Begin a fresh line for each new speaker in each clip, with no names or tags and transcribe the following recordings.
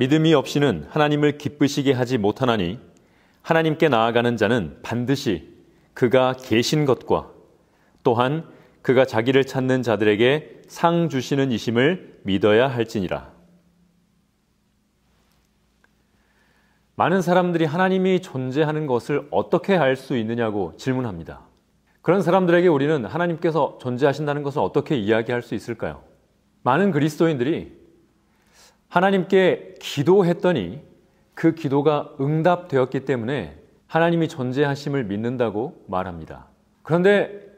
믿음이 없이는 하나님을 기쁘시게 하지 못하나니 하나님께 나아가는 자는 반드시 그가 계신 것과 또한 그가 자기를 찾는 자들에게 상 주시는 이심을 믿어야 할지니라. 많은 사람들이 하나님이 존재하는 것을 어떻게 알 수 있느냐고 질문합니다. 그런 사람들에게 우리는 하나님께서 존재하신다는 것을 어떻게 이야기할 수 있을까요? 많은 그리스도인들이 하나님께 기도했더니 그 기도가 응답되었기 때문에 하나님이 존재하심을 믿는다고 말합니다. 그런데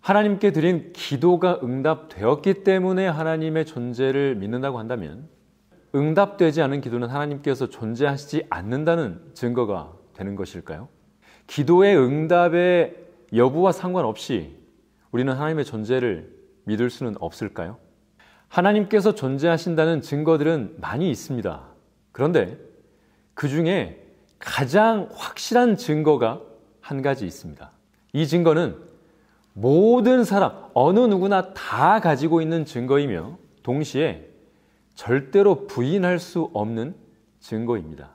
하나님께 드린 기도가 응답되었기 때문에 하나님의 존재를 믿는다고 한다면 응답되지 않은 기도는 하나님께서 존재하시지 않는다는 증거가 되는 것일까요? 기도의 응답의 여부와 상관없이 우리는 하나님의 존재를 믿을 수는 없을까요? 하나님께서 존재하신다는 증거들은 많이 있습니다. 그런데 그 중에 가장 확실한 증거가 한 가지 있습니다. 이 증거는 모든 사람, 어느 누구나 다 가지고 있는 증거이며 동시에 절대로 부인할 수 없는 증거입니다.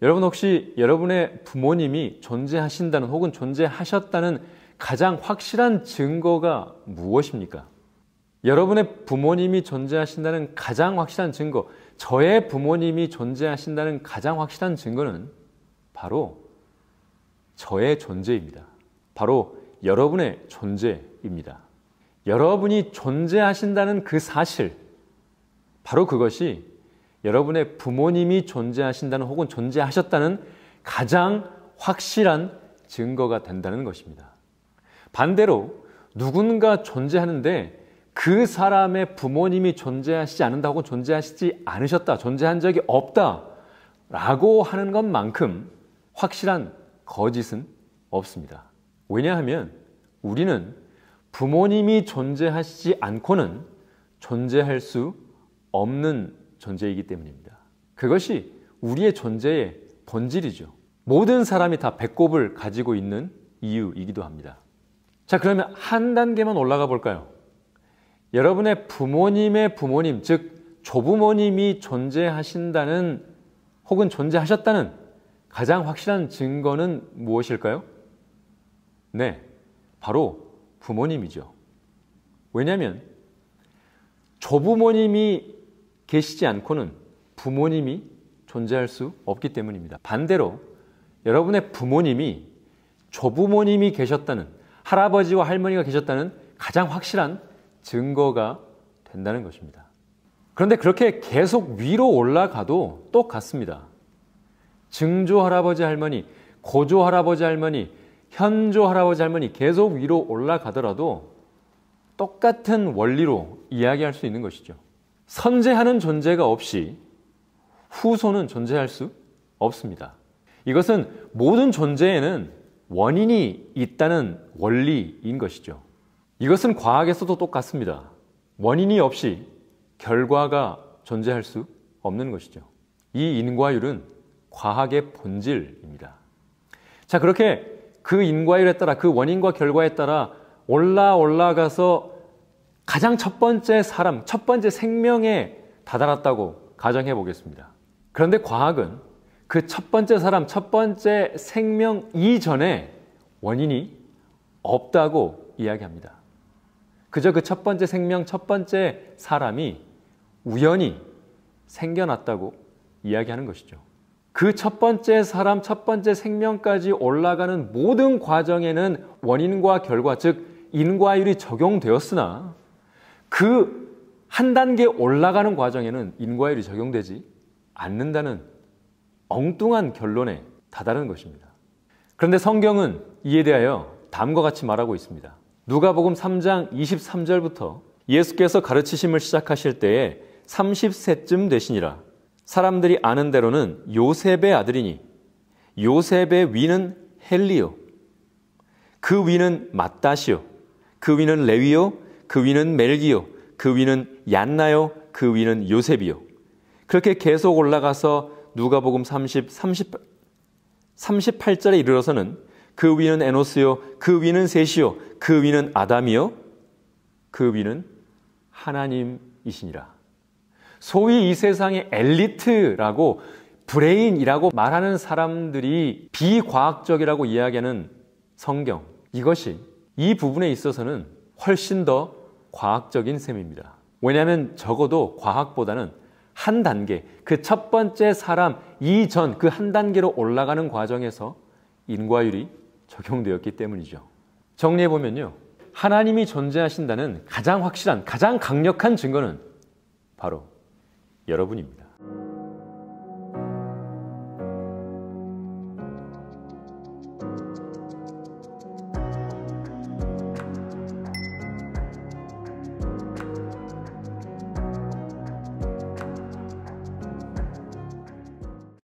여러분 혹시 여러분의 부모님이 존재하신다는 혹은 존재하셨다는 가장 확실한 증거가 무엇입니까? 여러분의 부모님이 존재하신다는 가장 확실한 증거, 저의 부모님이 존재하신다는 가장 확실한 증거는 바로 저의 존재입니다. 바로 여러분의 존재입니다. 여러분이 존재하신다는 그 사실, 바로 그것이 여러분의 부모님이 존재하신다는 혹은 존재하셨다는 가장 확실한 증거가 된다는 것입니다. 반대로 누군가 존재하는데 그 사람의 부모님이 존재하시지 않는다고 존재하시지 않으셨다. 존재한 적이 없다. 라고 하는 것만큼 확실한 거짓은 없습니다. 왜냐하면 우리는 부모님이 존재하시지 않고는 존재할 수 없는 존재이기 때문입니다. 그것이 우리의 존재의 본질이죠. 모든 사람이 다 배꼽을 가지고 있는 이유이기도 합니다. 자, 그러면 한 단계만 올라가 볼까요? 여러분의 부모님의 부모님, 즉, 조부모님이 존재하신다는 혹은 존재하셨다는 가장 확실한 증거는 무엇일까요? 네, 바로 부모님이죠. 왜냐하면 조부모님이 계시지 않고는 부모님이 존재할 수 없기 때문입니다. 반대로 여러분의 부모님이 조부모님이 계셨다는 할아버지와 할머니가 계셨다는 가장 확실한 증거가 된다는 것입니다. 그런데 그렇게 계속 위로 올라가도 똑같습니다. 증조 할아버지 할머니, 고조 할아버지 할머니, 현조 할아버지 할머니 계속 위로 올라가더라도 똑같은 원리로 이야기할 수 있는 것이죠. 선재하는 존재가 없이 후손은 존재할 수 없습니다. 이것은 모든 존재에는 원인이 있다는 원리인 것이죠. 이것은 과학에서도 똑같습니다. 원인이 없이 결과가 존재할 수 없는 것이죠. 이 인과율은 과학의 본질입니다. 자, 그렇게 그 인과율에 따라 그 원인과 결과에 따라 올라 올라가서 가장 첫 번째 사람, 첫 번째 생명에 다다랐다고 가정해 보겠습니다. 그런데 과학은 그 첫 번째 사람, 첫 번째 생명 이전에 원인이 없다고 이야기합니다. 그저 그 첫 번째 생명, 첫 번째 사람이 우연히 생겨났다고 이야기하는 것이죠. 그 첫 번째 사람, 첫 번째 생명까지 올라가는 모든 과정에는 원인과 결과, 즉, 인과율이 적용되었으나 그 한 단계 올라가는 과정에는 인과율이 적용되지 않는다는 엉뚱한 결론에 다다르는 것입니다. 그런데 성경은 이에 대하여 다음과 같이 말하고 있습니다. 누가복음 3장 23절부터 예수께서 가르치심을 시작하실 때에 30세쯤 되시니라. 사람들이 아는 대로는 요셉의 아들이니 요셉의 위는 헬리요. 그 위는 맞다시요. 그 위는 레위요. 그 위는 멜기요. 그 위는 얀나요. 그 위는 요셉이요. 그렇게 계속 올라가서 누가복음 30, 30, 38절에 이르러서는 그 위는 에노스요, 그 위는 셋이요, 그 위는 아담이요, 그 위는 하나님이시니라. 소위 이 세상의 엘리트라고 브레인이라고 말하는 사람들이 비과학적이라고 이야기하는 성경. 이것이 이 부분에 있어서는 훨씬 더 과학적인 셈입니다. 왜냐하면 적어도 과학보다는 한 단계, 그 첫 번째 사람 이전 그 한 단계로 올라가는 과정에서 인과율이 적용되었기 때문이죠. 정리해 보면요. 하나님이 존재하신다는 가장 확실한, 가장 강력한 증거는 바로 여러분입니다.